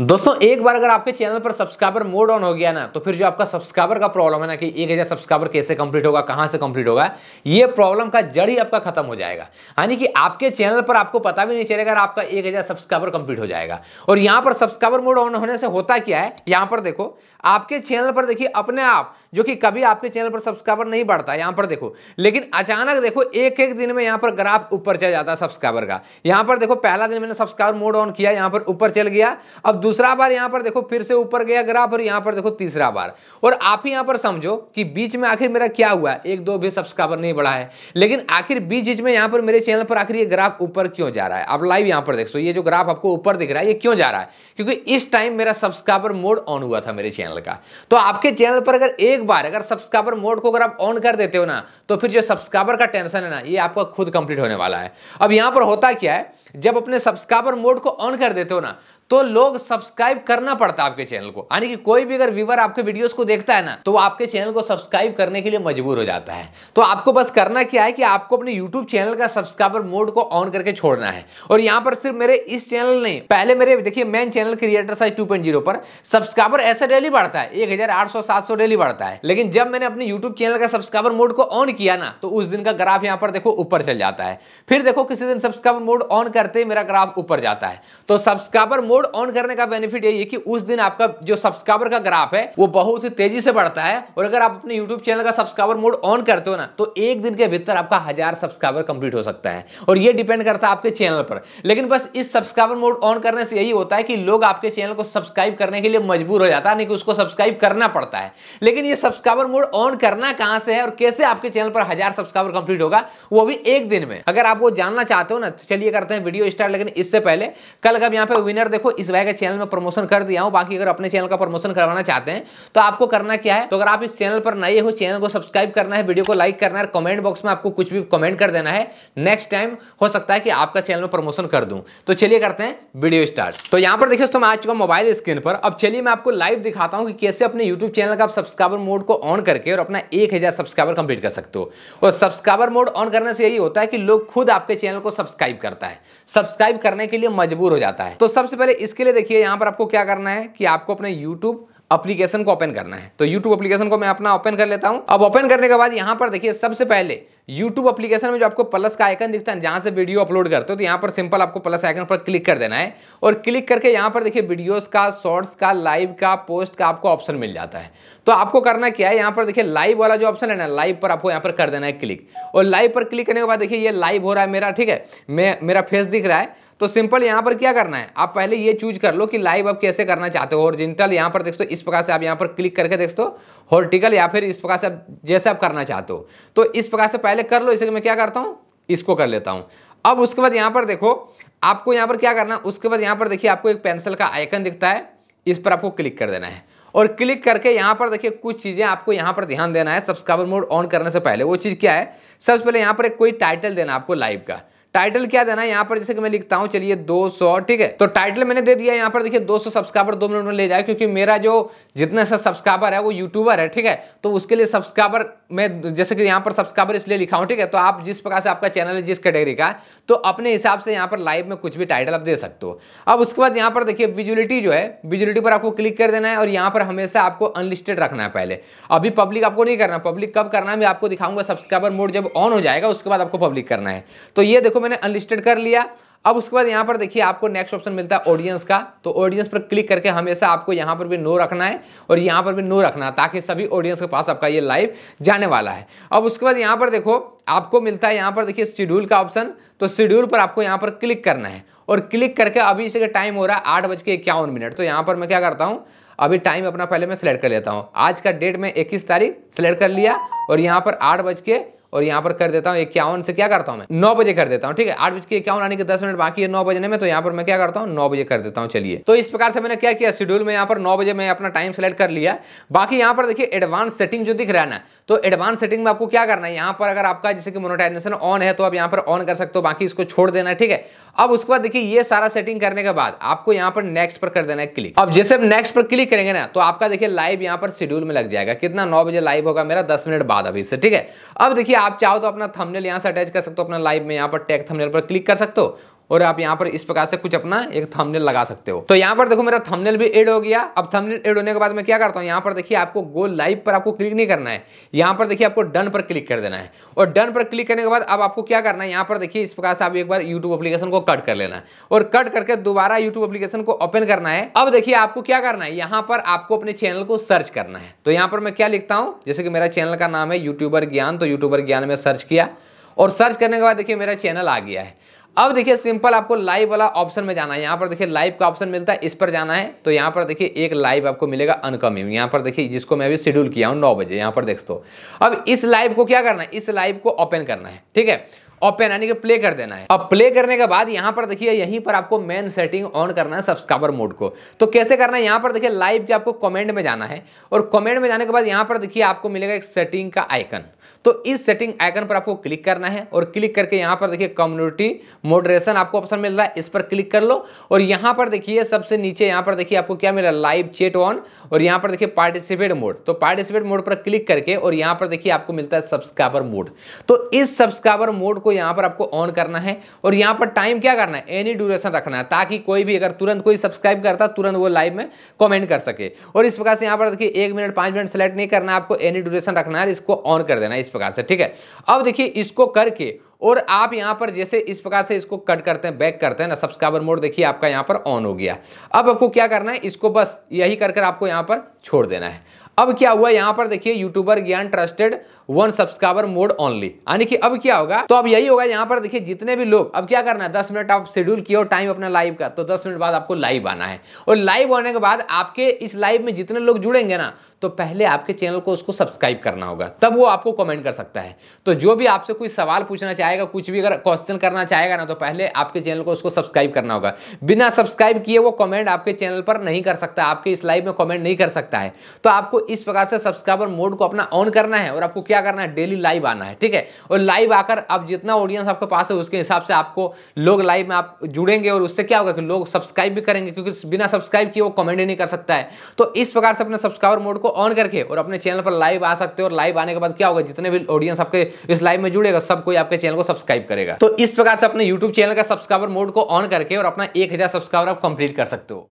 दोस्तों एक बार अगर आपके चैनल पर सब्सक्राइबर मोड ऑन हो गया ना तो फिर जो आपका सब्सक्राइबर का प्रॉब्लम है ना कि एक हज़ार सब्सक्राइबर कैसे कंप्लीट होगा कहां से कंप्लीट होगा ये प्रॉब्लम का जड़ ही आपका खत्म हो जाएगा यानी कि आपके चैनल पर आपको पता भी नहीं चलेगा आपका एक हज़ार सब्सक्राइबर कंप्लीट हो जाएगा और यहां पर सब्सक्राइबर मोड ऑन होने से होता क्या है यहां पर देखो आपके चैनल पर देखिए अपने आप जो कि कभी आपके चैनल पर सब्सक्राइबर नहीं बढ़ता यहां पर देखो लेकिन अचानक देखो एक एक दिन में यहां पर ग्राफ ऊपर चल जाता है सब्सक्राइबर का यहां पर देखो पहला दिन मैंने सब्सक्राइबर मोड ऑन किया यहां पर ऊपर चल गया अब दूसरा बार यहां पर देखो फिर से ऊपर गया ग्राफ और यहां पर देखो तीसरा बार और आप ही यहां पर समझो कि बीच में आखिर मेरा क्या हुआ एक दो भी सब्सक्राइबर नहीं बढ़ा है लेकिन आखिर बीच बीच में यहां पर मेरे चैनल पर आखिर ये ग्राफ ऊपर क्यों जा रहा है आप लाइव यहां पर देख सो ये जो ग्राफ आपको ऊपर दिख रहा है ये क्यों जा रहा है क्योंकि इस टाइम मेरा सब्सक्राइबर मोड ऑन हुआ था मेरे चैनल का तो आपके चैनल पर अगर एक बार अगर सब्सक्राइबर मोड को अगर आप ऑन कर देते हो ना तो फिर जो सब्सक्राइबर का टेंशन है ना ये आपका खुद कंप्लीट होने वाला है अब यहां पर होता क्या है जब अपने सब्सक्राइबर मोड को ऑन कर देते हो ना तो लोग सब्सक्राइब करना पड़ता है आपके चैनल को यानी कि कोई भी अगर व्यूवर आपके वीडियोस को देखता है ना तो वो आपके चैनल को सब्सक्राइब करने के लिए मजबूर हो जाता है तो आपको बस करना क्या है कि आपको अपने यूट्यूब चैनल का सब्सक्राइबर मोड को ऑन करके छोड़ना है और यहां पर सिर्फ मेरे इस चैनल नहीं पहले मेरे देखिए main channel creator size two पर सब्सक्राइबर ऐसे डेली बढ़ता है एक हजार आठ सौ सात सौ डेली बढ़ता है लेकिन जब मैंने अपने यूट्यूब चैनल का सब्सक्राइबर मोड को ऑन किया ना तो उस दिन का ग्राफ यहाँ पर देखो ऊपर चल जाता है फिर देखो किसी दिन सब्सक्राइबर मोड ऑन करते ही मेरा ग्राफ ऊपर जाता है तो सब्सक्राइबर मोड मोड ऑन करने का बेनिफिट यही है कि उस दिन आपका जो सब्सक्राइबर का ग्राफ है वो बहुत ही तेजी से बढ़ता है और अगर आप अपने यूट्यूब चैनल का सब्सक्राइबर मोड ऑन करते हो ना तो एक दिन के भीतर आपका हजार सब्सक्राइबर कंप्लीट हो सकता है और ये डिपेंड करता है आपके चैनल पर लेकिन बस इस सब्सक्राइबर मोड ऑन करने से यही होता है कि लोग आपके चैनल को सब्सक्राइब करने के लिए मजबूर हो जाता है नहीं कि उसको सब्सक्राइब करना पड़ता है लेकिन ये सब्सक्राइबर मोड ऑन करना कहां से है और कैसे आपके चैनल पर हजार सब्सक्राइबर कंप्लीट होगा वो भी एक दिन में अगर आप वो जानना चाहते हो ना तो चलिए करते हैं वीडियो स्टार्ट लेकिन इससे पहले कल अगर यहां पर विनर देखो देखो इस भाई के चैनल में प्रमोशन कर दिया हूँ बाकी अगर अपने चैनल का प्रमोशन करवाना चाहते हैं तो आपको करना क्या है तो अगर आप इस चैनल पर नए हो चैनल को सब्सक्राइब करना है वीडियो को लाइक करना है कमेंट बॉक्स में आपको कुछ भी कमेंट कर देना है नेक्स्ट टाइम हो सकता है कि आपका चैनल में प्रमोशन कर दूँ तो चलिए करते हैं वीडियो स्टार्ट तो यहाँ पर देखिए दोस्तों मैं आ चुका मोबाइल स्क्रीन पर अब चलिए मैं आपको लाइव दिखाता हूँ कि कैसे अपने यूट्यूब चैनल का आप सब्सक्राइबर मोड को ऑन करके और अपना एक सब्सक्राइबर कंप्लीट कर सकते हो और सब्सक्राइबर मोड ऑन करने से यही होता है कि लोग खुद आपके चैनल को सब्सक्राइब करता है सब्सक्राइब करने के लिए मजबूर हो जाता है तो सबसे पहले इसके लिए देखिए यहाँ पर आपको क्या करना है कि आपको अपने यूट्यूब एप्लीकेशन को ओपन करना है तो यूट्यूब एप्लीकेशन को मैं अपना ओपन कर लेता हूँ अब ओपन करने के बाद यहाँ पर देखिए सबसे पहले YouTube एप्लीकेशन में जो आपको प्लस का आइकन दिखता है जहां से वीडियो अपलोड करते हो तो यहाँ पर सिंपल आपको प्लस आइकन पर क्लिक कर देना है और क्लिक करके यहाँ पर देखिए वीडियोस का शॉर्ट्स का लाइव का पोस्ट का आपको ऑप्शन मिल जाता है तो आपको करना क्या है यहाँ पर देखिए लाइव वाला जो ऑप्शन है ना लाइव पर आपको यहाँ पर कर देना है क्लिक और लाइव पर क्लिक करने के बाद देखिए ये लाइव हो रहा है मेरा ठीक है मैं मेरा फेस दिख रहा है तो सिंपल यहाँ पर क्या करना है आप पहले ये चूज कर लो कि लाइव आप कैसे करना चाहते हो ओरिजिनल यहां पर देखो इस प्रकार से आप यहां पर क्लिक करके देखो हॉर्टिकल या फिर इस प्रकार से आप जैसे आप करना चाहते हो तो इस प्रकार से पहले कर लो इसे मैं क्या करता हूं इसको कर लेता हूं अब उसके बाद यहाँ पर देखो आपको यहां पर क्या करना उसके बाद यहाँ पर देखिए आपको एक पेंसिल का आइकन दिखता है इस पर आपको क्लिक कर देना है और क्लिक करके यहाँ पर देखिए कुछ चीज़ें आपको यहाँ पर ध्यान देना है सब्सक्राइबर मोड ऑन करने से पहले वो चीज़ क्या है सबसे पहले यहाँ पर एक कोई टाइटल देना आपको लाइव का टाइटल क्या देना है यहाँ पर जैसे कि मैं लिखता हूँ चलिए 200 ठीक है तो टाइटल मैंने दे दिया यहाँ पर देखिए 200 सब्सक्राइबर दो मिनट में ले जाए क्योंकि मेरा जो जितना सा सब्सक्राइबर है वो यूट्यूबर है ठीक है तो उसके लिए सब्सक्राइबर मैं जैसे कि यहाँ पर सब्सक्राइबर इसलिए लिखा हूँ ठीक है तो आप जिस प्रकार से आपका चैनल है जिस कैटेगरी का तो अपने हिसाब से यहाँ पर लाइव में कुछ भी टाइटल आप दे सकते हो अब उसके बाद यहाँ पर देखिए विजुअलिटी जो है विजुअलिटी पर आपको क्लिक कर देना है और यहाँ पर हमेशा आपको अनलिस्टेड रखना है पहले अभी पब्लिक आपको नहीं करना पब्लिक कब करना है मैं आपको दिखाऊंगा सब्सक्राइबर मोड जब ऑन हो जाएगा उसके बाद आपको पब्लिक करना है तो ये देखो मैंने अनलिस्टेड कर लिया अब उसके बाद यहाँ पर देखिए आपको नेक्स्ट ऑप्शन मिलता है ऑडियंस का तो ऑडियंस पर क्लिक करके हमेशा आपको यहाँ पर भी नो रखना है और यहाँ पर भी नो रखना है ताकि सभी ऑडियंस के पास आपका ये लाइव जाने वाला है अब उसके बाद यहाँ पर देखो आपको मिलता है यहाँ पर देखिए शेड्यूल का ऑप्शन तो शेड्यूल पर आपको यहाँ पर क्लिक करना है और क्लिक करके अभी इसे टाइम हो रहा है आठ बज के इक्यावन मिनट तो यहाँ पर मैं क्या करता हूँ अभी टाइम अपना पहले मैं सिलेक्ट कर लेता हूँ आज का डेट में इक्कीस तारीख सेलेक्ट कर लिया और यहाँ पर आठ बज के और यहाँ पर कर देता हूँ इक्यावन से क्या करता हूँ मैं नौ बजे कर देता हूँ ठीक है आठ बज के इक्यावन आने के दस मिनट बाकी है नौ बजने में तो यहाँ पर मैं क्या करता हूँ नौ बजे कर देता हूँ चलिए तो इस प्रकार से मैंने क्या किया शेड्यूल में यहाँ पर नौ बजे मैं अपना टाइम सेलेक्ट कर लिया बाकी यहाँ पर देखिए एडवांस सेटिंग जो दिख रहा है ना तो एडवांस सेटिंग में आपको क्या करना है यहाँ पर अगर आपका जैसे कि मोनोटाइजेशन ऑन है तो आप यहाँ पर ऑन कर सकते हो बाकी इसको छोड़ देना ठीक है अब उसके बाद देखिए ये सारा सेटिंग करने के बाद आपको यहाँ पर नेक्स्ट पर कर देना है क्लिक अब जैसे आप नेक्स्ट पर क्लिक करेंगे ना तो आपका देखिए लाइव यहाँ पर शेड्यूल में लग जाएगा कितना नौ बजे लाइव होगा मेरा दस मिनट बाद अभी से ठीक है अब देखिए आप चाहो तो अपना थमनेल यहां से अटैच कर सकते हो अपना लाइव में यहाँ पर टेक थमनेल पर क्लिक कर सकते हो और आप यहाँ पर इस प्रकार से कुछ अपना एक थंबनेल लगा सकते हो तो यहाँ पर देखो मेरा थंबनेल भी एड हो गया अब थंबनेल एड होने के बाद मैं क्या करता हूँ यहाँ पर देखिए आपको गो लाइव पर आपको क्लिक नहीं करना है यहाँ पर देखिए आपको डन पर क्लिक कर देना है और डन पर क्लिक करने के बाद अब आपको क्या करना है यहाँ पर देखिए इस प्रकार से आप एक बार यूट्यूब अपलीकेशन को कट कर लेना है और कट करके दोबारा यूट्यूब अपलीकेशन को ओपन करना है अब देखिए आपको क्या करना है यहाँ पर आपको अपने चैनल को सर्च करना है तो यहाँ पर मैं क्या लिखता हूँ जैसे कि मेरा चैनल का नाम है यूट्यूबर ज्ञान तो यूट्यूबर ज्ञान में सर्च किया और सर्च करने के बाद देखिए मेरा चैनल आ गया है अब देखिए सिंपल आपको लाइव वाला ऑप्शन में जाना है यहाँ पर देखिए लाइव का ऑप्शन मिलता है इस पर जाना है तो यहाँ पर देखिए एक लाइव आपको मिलेगा अनकमिंग यहाँ पर देखिए जिसको मैं अभी शेड्यूल किया हूँ नौ बजे यहाँ पर देख दो अब इस लाइव को क्या करना है इस लाइव को ओपन करना है ठीक है ओपन यानी कि प्ले कर देना है अब प्ले करने के बाद यहाँ पर देखिए यहीं पर आपको मेन सेटिंग ऑन करना है सब्सक्राइबर मोड को तो कैसे करना है यहाँ पर देखिए लाइव के आपको कमेंट में जाना है और कमेंट में जाने के बाद यहाँ पर देखिए आपको मिलेगा एक सेटिंग का आइकन तो इस सेटिंग आइकन पर आपको क्लिक करना है और क्लिक करके यहां पर देखिए कम्युनिटी मॉडरेशन आपको ऑप्शन मिल रहा है इस पर क्लिक कर लो और यहाँ पर देखिए सबसे नीचे यहां पर देखिए आपको क्या मिला लाइव चेट ऑन और यहां पर देखिए पार्टिसिपेट मोड तो पार्टिसिपेट मोड पर क्लिक करके और यहां पर देखिए आपको मिलता है सब्सक्राइबर मोड तो इस सब्सक्राइबर मोड को यहां पर आपको ऑन करना है और यहां पर टाइम क्या करना है एनी ड्यूरेशन रखना है ताकि कोई भी अगर तुरंत कोई सब्सक्राइब करता तुरंत वो लाइव में कमेंट कर सके और इस प्रकार से यहाँ पर देखिए एक मिनट पांच मिनट सेलेक्ट नहीं करना आपको एनी ड्यूरेशन रखना है इसको ऑन कर देना इस प्रकार से ठीक है अब देखिए इसको करके और आप यहां पर जैसे इस प्रकार से इसको कट करते हैं बैक करते हैं ना सब्सक्राइबर मोड देखिए आपका यहां पर ऑन हो गया अब आपको क्या करना है इसको बस यही कर आपको यहां पर छोड़ देना है अब क्या हुआ यहां पर देखिए यूट्यूबर ज्ञान trusted one subscriber mode only यानी कि अब क्या होगा तो अब यही होगा यहाँ पर देखिए जितने भी लोग अब क्या करना है दस मिनट आप शेड्यूल किया टाइम अपना लाइव का तो दस मिनट बाद आपको लाइव आना है और लाइव आने के बाद आपके इस लाइव में जितने लोग जुड़ेंगे ना तो पहले आपके चैनल को उसको सब्सक्राइब करना होगा तब वो आपको कमेंट कर सकता है तो जो भी आपसे कोई सवाल पूछना चाहेगा कुछ भी अगर क्वेश्चन करना चाहेगा ना तो पहले आपके चैनल को उसको सब्सक्राइब करना होगा बिना सब्सक्राइब किए वो कमेंट आपके चैनल पर नहीं कर सकता आपके इस लाइव में कमेंट नहीं कर सकता है तो आपको इस प्रकार से सब्सक्राइबर मोड को अपना ऑन करना है और आपको क्या क्या करना है डेली लाइव आना है ठीक है और लाइव आकर अब जितना ऑडियंस आपके पास है उसके हिसाब से आपको लोग लाइव में आप जुड़ेंगे और उससे क्या होगा कि लोग सब्सक्राइब भी करेंगे क्योंकि बिना सब्सक्राइब किए वो कमेंट ही नहीं कर सकता है तो इस प्रकार से अपने सब्सक्राइबर मोड को ऑन करके और अपने चैनल पर लाइव आ सकते हो और लाइव आने के बाद क्या होगा जितने भी ऑडियंस आपके इस लाइव में जुड़ेगा सब कोई आपके चैनल को सब्सक्राइब करेगा तो इस प्रकार से अपने यूट्यूब चैनल का सब्सक्राइबर मोड को ऑन करके और अपना एक सब्सक्राइबर आप कंप्लीट कर सकते हो